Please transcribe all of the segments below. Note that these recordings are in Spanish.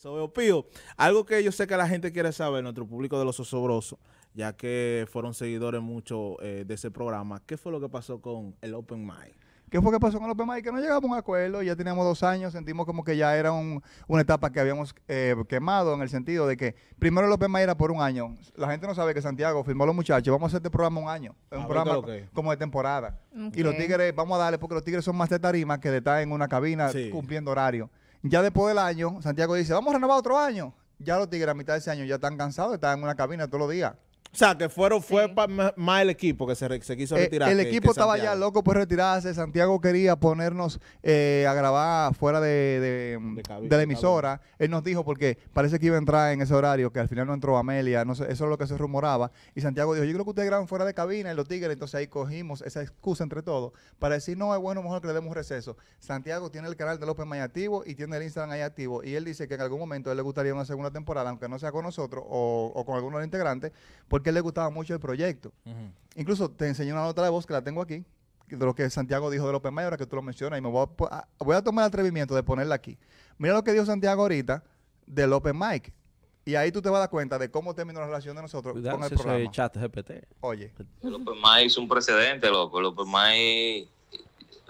Sobre Pío, algo que yo sé que la gente quiere saber, nuestro público de los osobrosos, ya que fueron seguidores mucho eh, de ese programa, ¿qué fue lo que pasó con el Open Mind? ¿Qué fue lo que pasó con el Open Mind? Que no llegamos a un acuerdo, ya teníamos dos años, sentimos como que ya era una etapa que habíamos eh, quemado en el sentido de que primero el Open Mind era por un año. La gente no sabe que Santiago firmó a los muchachos, vamos a hacer este programa un año, un programa como de temporada. Y los tigres, vamos a darle, porque los tigres son más de tarima que de estar en una cabina cumpliendo horario. Ya después del año, Santiago dice, vamos a renovar otro año. Ya los Tigres a mitad de ese año ya están cansados, están en una cabina todos los días. O sea, que fueron, fue más el equipo que se, se quiso eh, retirar. el equipo estaba ya loco por retirarse. Santiago quería ponernos eh, a grabar fuera de, la emisora. Él nos dijo, porque parece que iba a entrar en ese horario, que al final no entró Amelia. No eso es lo que se rumoraba. Y Santiago dijo, yo creo que ustedes graban fuera de cabina y los tigres. Entonces ahí cogimos esa excusa entre todos para decir, no, es bueno, mejor que le demos receso. Santiago tiene el canal de López May activo y tiene el Instagram ahí activo. Y él dice que en algún momento a él le gustaría una segunda temporada, aunque no sea con nosotros o, o con los integrantes, porque porque le gustaba mucho el proyecto. Incluso te enseño una nota de voz que la tengo aquí, de lo que Santiago dijo de López Mayor, ahora que tú lo mencionas, y me ah, voy a, tomar el atrevimiento de ponerla aquí. Mira lo que dijo Santiago ahorita de López Mike. Y ahí tú te vas a dar cuenta de cómo terminó la relación de nosotros con el programa. chat GPT. Oye. López May es un precedente, loco. López es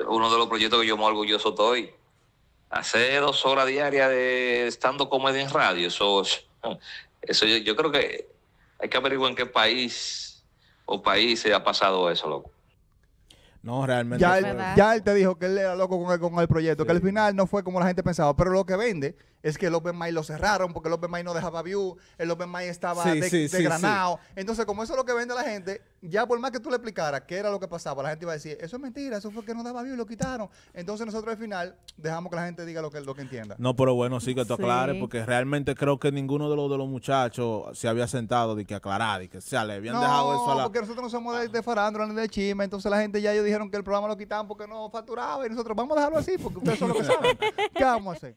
uno de los proyectos que yo más orgulloso estoy. Hace dos horas diarias de estando comedia en radio, eso, eso yo creo que hay que averiguar en qué país o país se ha pasado eso, loco. No, realmente. Ya, él, te dijo que él era loco con el, con el proyecto, que al final no fue como la gente pensaba. Pero lo que vende es que el Open lo cerraron porque el Open no dejaba view, el Open estaba de, granado. Entonces, como eso es lo que vende la gente, ya por más que tú le explicaras qué era lo que pasaba, la gente iba a decir, eso es mentira, eso fue que no daba bien y lo quitaron. Entonces nosotros al final dejamos que la gente diga lo que, lo que entienda. No, pero bueno, sí que tú aclares, porque realmente creo que ninguno de los, de los muchachos se había sentado de que aclarar, y que se le habían dejado eso a la... porque nosotros no somos de, de ni de chisme, entonces la gente ya ellos dijeron que el programa lo quitaban porque no facturaba y nosotros vamos a dejarlo así porque ustedes son los que saben. ¿Qué vamos a hacer?